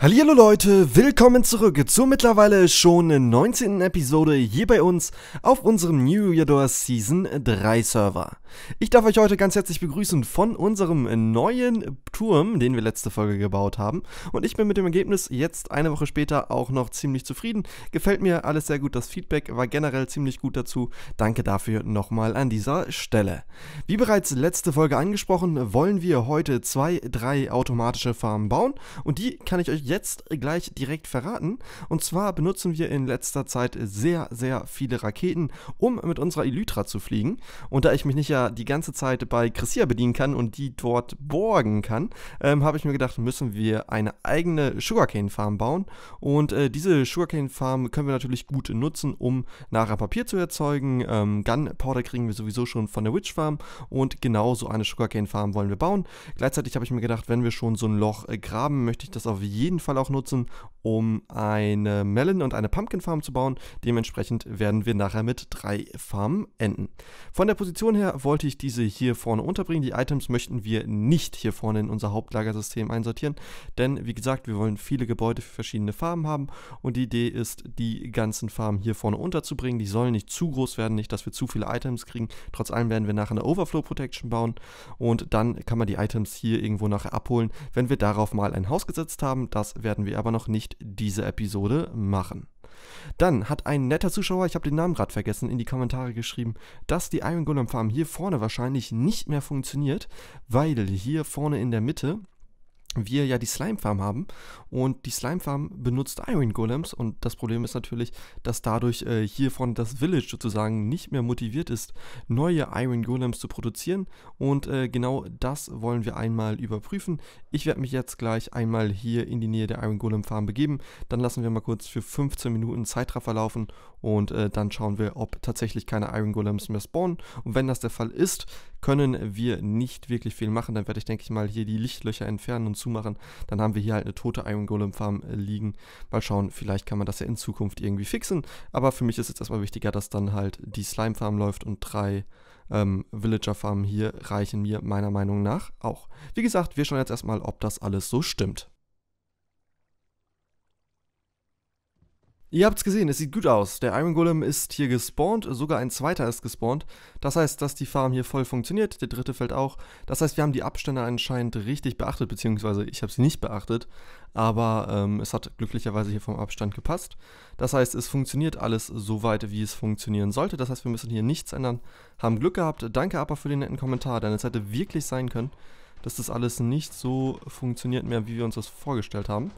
Hallo Leute, willkommen zurück zur mittlerweile schon 19. Episode hier bei uns auf unserem New Year Season 3 Server. Ich darf euch heute ganz herzlich begrüßen von unserem neuen Turm, den wir letzte Folge gebaut haben. Und ich bin mit dem Ergebnis jetzt eine Woche später auch noch ziemlich zufrieden. Gefällt mir alles sehr gut, das Feedback war generell ziemlich gut dazu. Danke dafür nochmal an dieser Stelle. Wie bereits letzte Folge angesprochen, wollen wir heute zwei, drei automatische Farmen bauen und die kann ich euch jetzt gleich direkt verraten. Und zwar benutzen wir in letzter Zeit sehr, sehr viele Raketen, um mit unserer Elytra zu fliegen. Und da ich mich nicht ja die ganze Zeit bei Chrissia bedienen kann und die dort borgen kann, ähm, habe ich mir gedacht, müssen wir eine eigene Sugarcane-Farm bauen. Und äh, diese Sugarcane-Farm können wir natürlich gut nutzen, um nachher Papier zu erzeugen. Ähm, Gunpowder kriegen wir sowieso schon von der Witch Farm und genau so eine Sugarcane-Farm wollen wir bauen. Gleichzeitig habe ich mir gedacht, wenn wir schon so ein Loch äh, graben, möchte ich das auf jeden jeden Fall auch nutzen, um eine Melon- und eine Pumpkin-Farm zu bauen. Dementsprechend werden wir nachher mit drei Farmen enden. Von der Position her wollte ich diese hier vorne unterbringen. Die Items möchten wir nicht hier vorne in unser Hauptlagersystem einsortieren, denn wie gesagt, wir wollen viele Gebäude für verschiedene Farben haben und die Idee ist, die ganzen Farmen hier vorne unterzubringen. Die sollen nicht zu groß werden, nicht, dass wir zu viele Items kriegen. Trotz allem werden wir nachher eine Overflow-Protection bauen und dann kann man die Items hier irgendwo nachher abholen, wenn wir darauf mal ein Haus gesetzt haben. Das werden wir aber noch nicht diese Episode machen. Dann hat ein netter Zuschauer, ich habe den Namen gerade vergessen, in die Kommentare geschrieben, dass die Iron Golem Farm hier vorne wahrscheinlich nicht mehr funktioniert, weil hier vorne in der Mitte wir ja die Slime Farm haben und die Slime Farm benutzt Iron Golems und das Problem ist natürlich, dass dadurch äh, hiervon das Village sozusagen nicht mehr motiviert ist, neue Iron Golems zu produzieren und äh, genau das wollen wir einmal überprüfen. Ich werde mich jetzt gleich einmal hier in die Nähe der Iron Golem Farm begeben, dann lassen wir mal kurz für 15 Minuten Zeitraffer laufen und äh, dann schauen wir, ob tatsächlich keine Iron Golems mehr spawnen und wenn das der Fall ist, können wir nicht wirklich viel machen, dann werde ich denke ich mal hier die Lichtlöcher entfernen und zumachen. Dann haben wir hier halt eine tote Iron Golem Farm äh, liegen. Mal schauen, vielleicht kann man das ja in Zukunft irgendwie fixen. Aber für mich ist jetzt erstmal wichtiger, dass dann halt die Slime Farm läuft und drei ähm, Villager Farmen hier reichen mir meiner Meinung nach auch. Wie gesagt, wir schauen jetzt erstmal, ob das alles so stimmt. Ihr habt's gesehen, es sieht gut aus. Der Iron Golem ist hier gespawnt, sogar ein zweiter ist gespawnt. Das heißt, dass die Farm hier voll funktioniert, der dritte fällt auch. Das heißt, wir haben die Abstände anscheinend richtig beachtet, beziehungsweise ich habe sie nicht beachtet. Aber ähm, es hat glücklicherweise hier vom Abstand gepasst. Das heißt, es funktioniert alles so weit, wie es funktionieren sollte. Das heißt, wir müssen hier nichts ändern. Haben Glück gehabt. Danke aber für den netten Kommentar, denn es hätte wirklich sein können, dass das alles nicht so funktioniert mehr, wie wir uns das vorgestellt haben.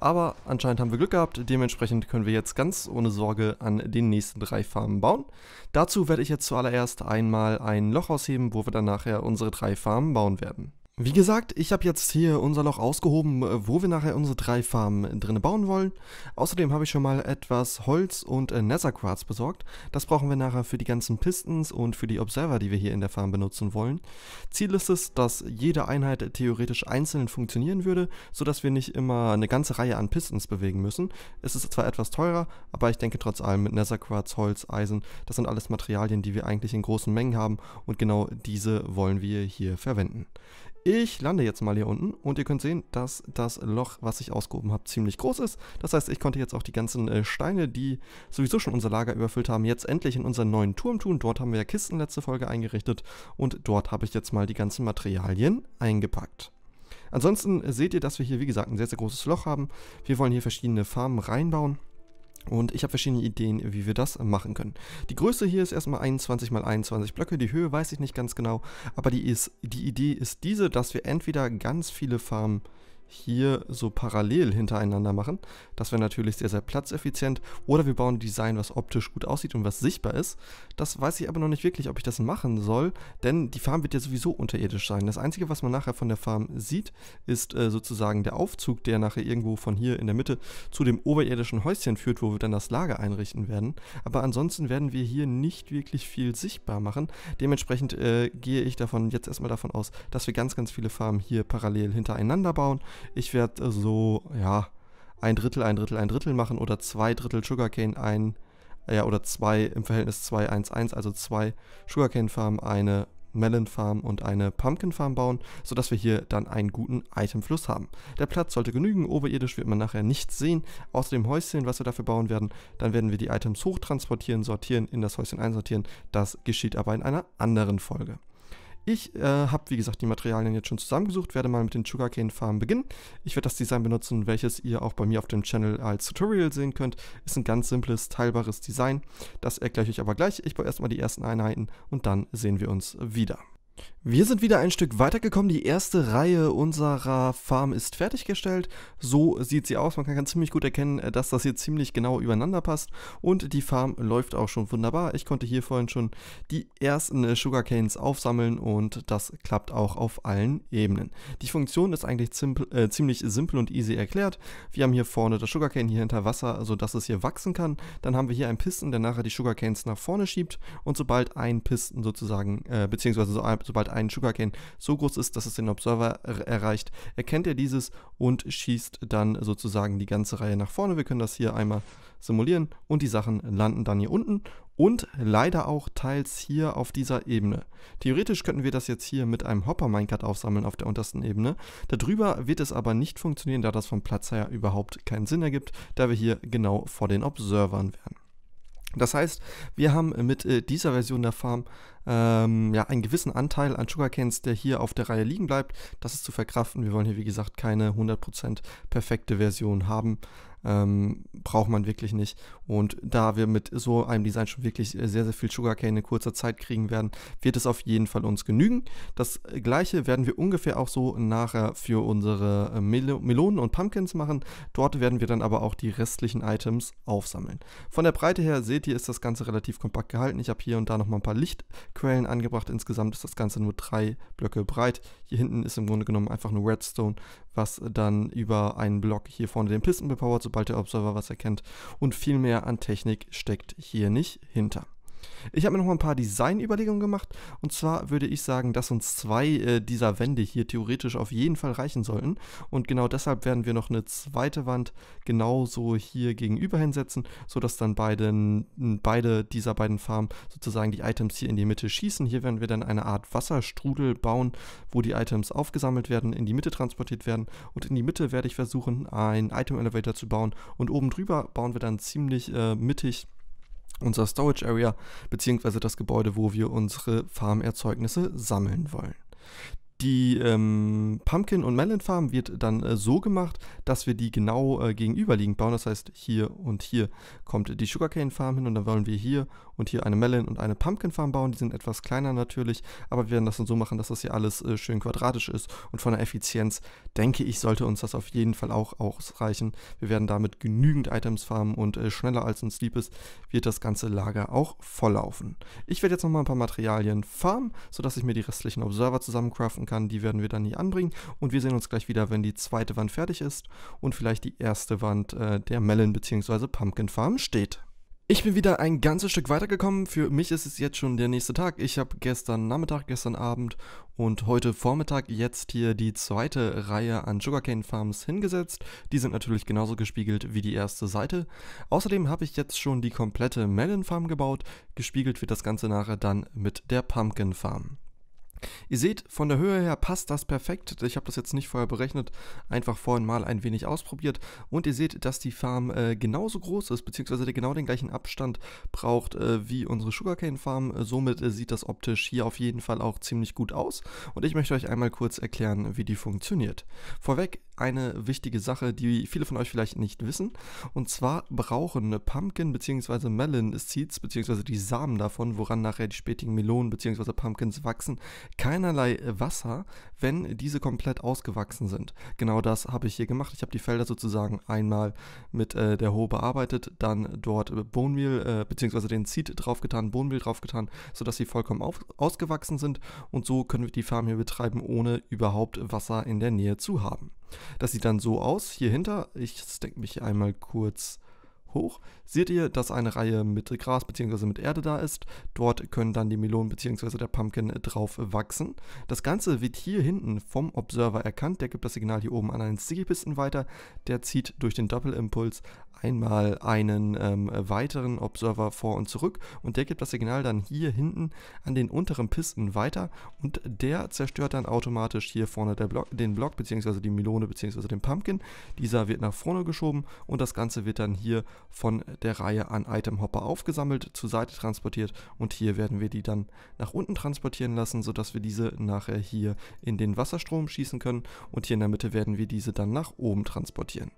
Aber anscheinend haben wir Glück gehabt, dementsprechend können wir jetzt ganz ohne Sorge an den nächsten drei Farmen bauen. Dazu werde ich jetzt zuallererst einmal ein Loch ausheben, wo wir dann nachher unsere drei Farmen bauen werden. Wie gesagt, ich habe jetzt hier unser Loch ausgehoben, äh, wo wir nachher unsere drei Farmen drinne bauen wollen. Außerdem habe ich schon mal etwas Holz und äh, Netherquarz besorgt. Das brauchen wir nachher für die ganzen Pistons und für die Observer, die wir hier in der Farm benutzen wollen. Ziel ist es, dass jede Einheit theoretisch einzeln funktionieren würde, sodass wir nicht immer eine ganze Reihe an Pistons bewegen müssen. Es ist zwar etwas teurer, aber ich denke trotz allem mit Netherquarz, Holz, Eisen, das sind alles Materialien, die wir eigentlich in großen Mengen haben und genau diese wollen wir hier verwenden. Ich lande jetzt mal hier unten und ihr könnt sehen, dass das Loch, was ich ausgehoben habe, ziemlich groß ist. Das heißt, ich konnte jetzt auch die ganzen äh, Steine, die sowieso schon unser Lager überfüllt haben, jetzt endlich in unseren neuen Turm tun. Dort haben wir ja Kisten letzte Folge eingerichtet und dort habe ich jetzt mal die ganzen Materialien eingepackt. Ansonsten seht ihr, dass wir hier, wie gesagt, ein sehr, sehr großes Loch haben. Wir wollen hier verschiedene Farmen reinbauen. Und ich habe verschiedene Ideen, wie wir das machen können. Die Größe hier ist erstmal 21 mal 21 Blöcke. Die Höhe weiß ich nicht ganz genau. Aber die, ist, die Idee ist diese, dass wir entweder ganz viele Farmen hier so parallel hintereinander machen. Das wäre natürlich sehr, sehr platzeffizient. Oder wir bauen ein Design, was optisch gut aussieht und was sichtbar ist. Das weiß ich aber noch nicht wirklich, ob ich das machen soll, denn die Farm wird ja sowieso unterirdisch sein. Das Einzige, was man nachher von der Farm sieht, ist äh, sozusagen der Aufzug, der nachher irgendwo von hier in der Mitte zu dem oberirdischen Häuschen führt, wo wir dann das Lager einrichten werden. Aber ansonsten werden wir hier nicht wirklich viel sichtbar machen. Dementsprechend äh, gehe ich davon jetzt erstmal davon aus, dass wir ganz, ganz viele Farmen hier parallel hintereinander bauen ich werde äh, so, ja, ein Drittel, ein Drittel, ein Drittel machen oder zwei Drittel Sugarcane, ein, ja, oder zwei im Verhältnis 2, 1, 1, also zwei Sugarcane-Farmen, eine Melon Farm und eine Pumpkin Farm bauen, sodass wir hier dann einen guten Itemfluss haben. Der Platz sollte genügen, oberirdisch wird man nachher nichts sehen, außer dem Häuschen, was wir dafür bauen werden. Dann werden wir die Items hochtransportieren, sortieren, in das Häuschen einsortieren. Das geschieht aber in einer anderen Folge. Ich äh, habe, wie gesagt, die Materialien jetzt schon zusammengesucht, werde mal mit den Sugarcane-Farben beginnen. Ich werde das Design benutzen, welches ihr auch bei mir auf dem Channel als Tutorial sehen könnt. Ist ein ganz simples, teilbares Design. Das erkläre ich euch aber gleich. Ich baue erstmal die ersten Einheiten und dann sehen wir uns wieder. Wir sind wieder ein Stück weitergekommen. Die erste Reihe unserer Farm ist fertiggestellt. So sieht sie aus. Man kann ziemlich gut erkennen, äh, dass das hier ziemlich genau übereinander passt. Und die Farm läuft auch schon wunderbar. Ich konnte hier vorhin schon die ersten äh, Sugarcanes aufsammeln und das klappt auch auf allen Ebenen. Die Funktion ist eigentlich zimpel, äh, ziemlich simpel und easy erklärt. Wir haben hier vorne das Sugarcane hier hinter Wasser, sodass es hier wachsen kann. Dann haben wir hier einen Pisten, der nachher die Sugarcanes nach vorne schiebt. Und sobald ein Pisten sozusagen, äh, beziehungsweise sobald Monat einen Sugarcane so groß ist, dass es den Observer erreicht, erkennt er dieses und schießt dann sozusagen die ganze Reihe nach vorne. Wir können das hier einmal simulieren und die Sachen landen dann hier unten und leider auch teils hier auf dieser Ebene. Theoretisch könnten wir das jetzt hier mit einem Hopper-Minecart aufsammeln auf der untersten Ebene. Darüber wird es aber nicht funktionieren, da das vom Platz her überhaupt keinen Sinn ergibt, da wir hier genau vor den Observern wären. Das heißt, wir haben mit äh, dieser Version der Farm ähm, ja, einen gewissen Anteil an Sugarcans, der hier auf der Reihe liegen bleibt. Das ist zu verkraften. Wir wollen hier, wie gesagt, keine 100% perfekte Version haben ähm, braucht man wirklich nicht. Und da wir mit so einem Design schon wirklich äh, sehr, sehr viel Sugarcane in kurzer Zeit kriegen werden, wird es auf jeden Fall uns genügen. Das äh, gleiche werden wir ungefähr auch so nachher für unsere äh, Mel Melonen und Pumpkins machen. Dort werden wir dann aber auch die restlichen Items aufsammeln. Von der Breite her seht ihr, ist das Ganze relativ kompakt gehalten. Ich habe hier und da nochmal ein paar Lichtquellen angebracht. Insgesamt ist das Ganze nur drei Blöcke breit. Hier hinten ist im Grunde genommen einfach nur Redstone, was dann über einen Block hier vorne den Pisten bepowert, sobald der Observer was erkennt. Und viel mehr an Technik steckt hier nicht hinter. Ich habe mir noch mal ein paar Designüberlegungen gemacht. Und zwar würde ich sagen, dass uns zwei äh, dieser Wände hier theoretisch auf jeden Fall reichen sollten. Und genau deshalb werden wir noch eine zweite Wand genauso hier gegenüber hinsetzen, sodass dann beiden, beide dieser beiden Farben sozusagen die Items hier in die Mitte schießen. Hier werden wir dann eine Art Wasserstrudel bauen, wo die Items aufgesammelt werden, in die Mitte transportiert werden. Und in die Mitte werde ich versuchen, einen Item Elevator zu bauen. Und oben drüber bauen wir dann ziemlich äh, mittig unser Storage Area, beziehungsweise das Gebäude, wo wir unsere Farmerzeugnisse sammeln wollen. Die ähm, Pumpkin- und Melon-Farm wird dann äh, so gemacht, dass wir die genau äh, gegenüberliegend bauen. Das heißt, hier und hier kommt die Sugarcane-Farm hin und dann wollen wir hier und hier eine Melon- und eine Pumpkin-Farm bauen. Die sind etwas kleiner natürlich, aber wir werden das dann so machen, dass das hier alles äh, schön quadratisch ist. Und von der Effizienz, denke ich, sollte uns das auf jeden Fall auch ausreichen. Wir werden damit genügend Items farmen und äh, schneller als uns lieb ist, wird das ganze Lager auch volllaufen. Ich werde jetzt nochmal ein paar Materialien farmen, sodass ich mir die restlichen Observer zusammencraften kann, die werden wir dann hier anbringen. Und wir sehen uns gleich wieder, wenn die zweite Wand fertig ist und vielleicht die erste Wand äh, der Melon bzw. Pumpkin Farm steht. Ich bin wieder ein ganzes Stück weitergekommen. Für mich ist es jetzt schon der nächste Tag. Ich habe gestern Nachmittag, gestern Abend und heute Vormittag jetzt hier die zweite Reihe an Sugarcane Farms hingesetzt. Die sind natürlich genauso gespiegelt wie die erste Seite. Außerdem habe ich jetzt schon die komplette Melon Farm gebaut. Gespiegelt wird das Ganze nachher dann mit der Pumpkin Farm. Ihr seht, von der Höhe her passt das perfekt. Ich habe das jetzt nicht vorher berechnet, einfach vorhin mal ein wenig ausprobiert. Und ihr seht, dass die Farm äh, genauso groß ist, beziehungsweise der genau den gleichen Abstand braucht äh, wie unsere Sugarcane-Farm. Somit äh, sieht das optisch hier auf jeden Fall auch ziemlich gut aus. Und ich möchte euch einmal kurz erklären, wie die funktioniert. Vorweg, eine wichtige Sache, die viele von euch vielleicht nicht wissen. Und zwar brauchen Pumpkin bzw. Melon Seeds bzw. die Samen davon, woran nachher die spätigen Melonen bzw. Pumpkins wachsen, keinerlei Wasser, wenn diese komplett ausgewachsen sind. Genau das habe ich hier gemacht. Ich habe die Felder sozusagen einmal mit äh, der Hohe bearbeitet, dann dort Bohnmehl äh, bzw. den Seed draufgetan, Bohnmehl draufgetan, sodass sie vollkommen auf, ausgewachsen sind. Und so können wir die Farm hier betreiben, ohne überhaupt Wasser in der Nähe zu haben. Das sieht dann so aus. Hier hinter, ich stecke mich einmal kurz hoch, seht ihr, dass eine Reihe mit Gras bzw. mit Erde da ist. Dort können dann die Melonen bzw. der Pumpkin drauf wachsen. Das Ganze wird hier hinten vom Observer erkannt. Der gibt das Signal hier oben an einen Sticky-Pisten weiter. Der zieht durch den Doppelimpuls einmal einen ähm, weiteren Observer vor und zurück und der gibt das Signal dann hier hinten an den unteren Pisten weiter und der zerstört dann automatisch hier vorne Block, den Block bzw. die Melone bzw. den Pumpkin. Dieser wird nach vorne geschoben und das Ganze wird dann hier von der Reihe an Item Hopper aufgesammelt, zur Seite transportiert und hier werden wir die dann nach unten transportieren lassen, sodass wir diese nachher hier in den Wasserstrom schießen können und hier in der Mitte werden wir diese dann nach oben transportieren.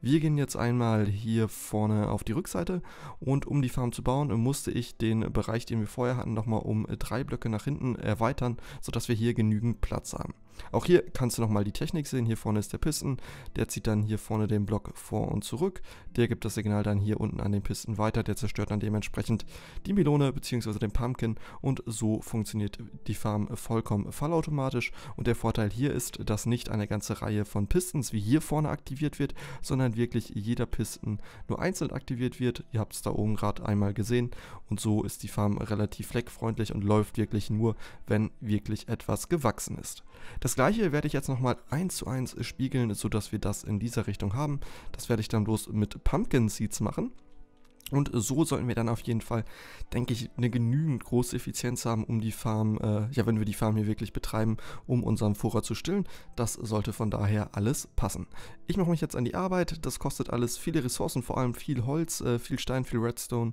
Wir gehen jetzt einmal hier hier vorne auf die Rückseite und um die Farm zu bauen, musste ich den Bereich, den wir vorher hatten, nochmal um drei Blöcke nach hinten erweitern, sodass wir hier genügend Platz haben. Auch hier kannst du nochmal die Technik sehen. Hier vorne ist der Pisten. Der zieht dann hier vorne den Block vor und zurück. Der gibt das Signal dann hier unten an den Pisten weiter. Der zerstört dann dementsprechend die Melone bzw. den Pumpkin. Und so funktioniert die Farm vollkommen vollautomatisch. Und der Vorteil hier ist, dass nicht eine ganze Reihe von Pistons wie hier vorne aktiviert wird, sondern wirklich jeder Pisten nur einzeln aktiviert wird. Ihr habt es da oben gerade einmal gesehen. Und so ist die Farm relativ fleckfreundlich und läuft wirklich nur, wenn wirklich etwas gewachsen ist. Das das gleiche werde ich jetzt nochmal eins zu eins spiegeln, sodass wir das in dieser Richtung haben. Das werde ich dann bloß mit Pumpkin Seeds machen. Und so sollten wir dann auf jeden Fall, denke ich, eine genügend große Effizienz haben, um die Farm, äh, ja, wenn wir die Farm hier wirklich betreiben, um unseren Vorrat zu stillen. Das sollte von daher alles passen. Ich mache mich jetzt an die Arbeit. Das kostet alles viele Ressourcen, vor allem viel Holz, äh, viel Stein, viel Redstone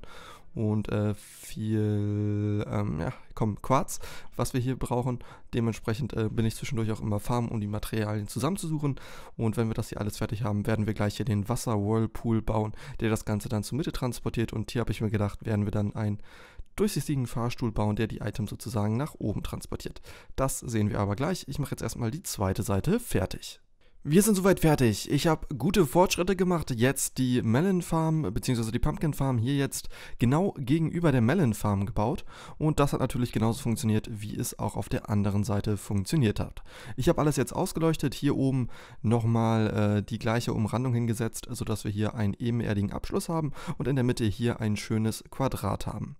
und äh, viel ähm, ja, komm, Quarz, was wir hier brauchen. Dementsprechend äh, bin ich zwischendurch auch immer farm, um die Materialien zusammenzusuchen. Und wenn wir das hier alles fertig haben, werden wir gleich hier den Wasser-Whirlpool bauen, der das Ganze dann zur Mitte transportiert. Und hier habe ich mir gedacht, werden wir dann einen durchsichtigen Fahrstuhl bauen, der die Items sozusagen nach oben transportiert. Das sehen wir aber gleich. Ich mache jetzt erstmal die zweite Seite fertig. Wir sind soweit fertig. Ich habe gute Fortschritte gemacht. Jetzt die Melon Farm bzw. die Pumpkin Farm hier jetzt genau gegenüber der Melon Farm gebaut und das hat natürlich genauso funktioniert, wie es auch auf der anderen Seite funktioniert hat. Ich habe alles jetzt ausgeleuchtet, hier oben nochmal äh, die gleiche Umrandung hingesetzt, sodass wir hier einen ebenerdigen Abschluss haben und in der Mitte hier ein schönes Quadrat haben.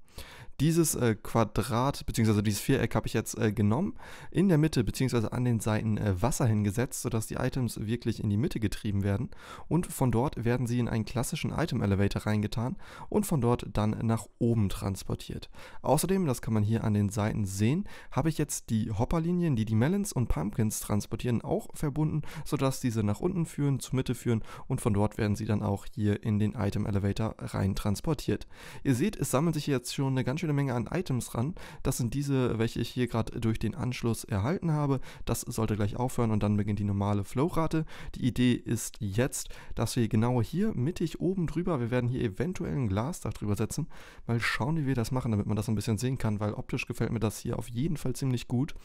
Dieses äh, Quadrat bzw. dieses Viereck habe ich jetzt äh, genommen, in der Mitte bzw. an den Seiten äh, Wasser hingesetzt, sodass die Items wirklich in die Mitte getrieben werden und von dort werden sie in einen klassischen Item Elevator reingetan und von dort dann nach oben transportiert. Außerdem, das kann man hier an den Seiten sehen, habe ich jetzt die Hopperlinien, die die Melons und Pumpkins transportieren, auch verbunden, sodass diese nach unten führen, zur Mitte führen und von dort werden sie dann auch hier in den Item Elevator rein transportiert. Ihr seht, es sammelt sich jetzt schon eine ganz schön schöne Menge an Items ran. Das sind diese, welche ich hier gerade durch den Anschluss erhalten habe. Das sollte gleich aufhören und dann beginnt die normale Flow-Rate. Die Idee ist jetzt, dass wir genau hier mittig oben drüber, wir werden hier eventuell ein Glasdach drüber setzen. Mal schauen, wie wir das machen, damit man das ein bisschen sehen kann, weil optisch gefällt mir das hier auf jeden Fall ziemlich gut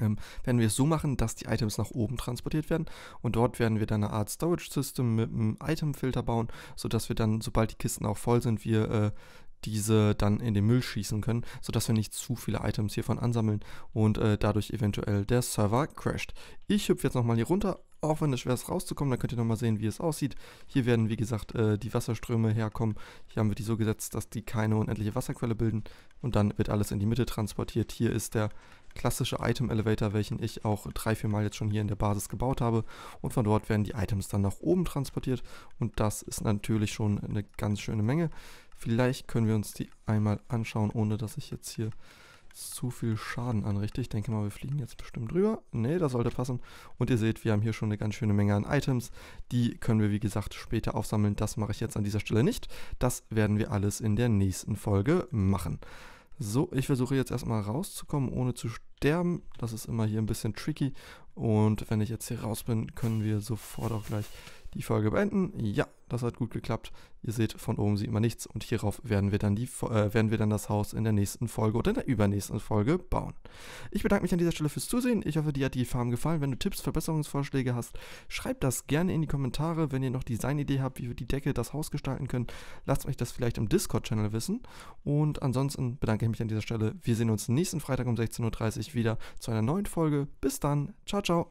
ähm, werden wir es so machen, dass die Items nach oben transportiert werden und dort werden wir dann eine Art Storage System mit einem Item-Filter bauen, sodass wir dann, sobald die Kisten auch voll sind, wir äh, diese dann in den Müll schießen können, sodass wir nicht zu viele Items hiervon ansammeln und äh, dadurch eventuell der Server crasht. Ich hüpfe jetzt nochmal hier runter, auch wenn es schwer ist rauszukommen, dann könnt ihr nochmal sehen, wie es aussieht. Hier werden, wie gesagt, äh, die Wasserströme herkommen. Hier haben wir die so gesetzt, dass die keine unendliche Wasserquelle bilden und dann wird alles in die Mitte transportiert. Hier ist der klassische Item Elevator, welchen ich auch drei, vier Mal jetzt schon hier in der Basis gebaut habe. Und von dort werden die Items dann nach oben transportiert und das ist natürlich schon eine ganz schöne Menge. Vielleicht können wir uns die einmal anschauen, ohne dass ich jetzt hier zu viel Schaden anrichte. Ich denke mal, wir fliegen jetzt bestimmt drüber. Ne, das sollte passen. Und ihr seht, wir haben hier schon eine ganz schöne Menge an Items. Die können wir, wie gesagt, später aufsammeln. Das mache ich jetzt an dieser Stelle nicht. Das werden wir alles in der nächsten Folge machen. So, ich versuche jetzt erstmal rauszukommen, ohne zu sterben. Das ist immer hier ein bisschen tricky. Und wenn ich jetzt hier raus bin, können wir sofort auch gleich die Folge beenden. Ja, das hat gut geklappt. Ihr seht, von oben sieht man nichts und hierauf werden wir dann, die, äh, werden wir dann das Haus in der nächsten Folge oder in der übernächsten Folge bauen. Ich bedanke mich an dieser Stelle fürs Zusehen. Ich hoffe, dir hat die Farm gefallen. Wenn du Tipps, Verbesserungsvorschläge hast, schreib das gerne in die Kommentare. Wenn ihr noch Designidee habt, wie wir die Decke, das Haus gestalten können, lasst mich das vielleicht im Discord-Channel wissen. Und ansonsten bedanke ich mich an dieser Stelle. Wir sehen uns nächsten Freitag um 16.30 Uhr wieder zu einer neuen Folge. Bis dann. Ciao, ciao.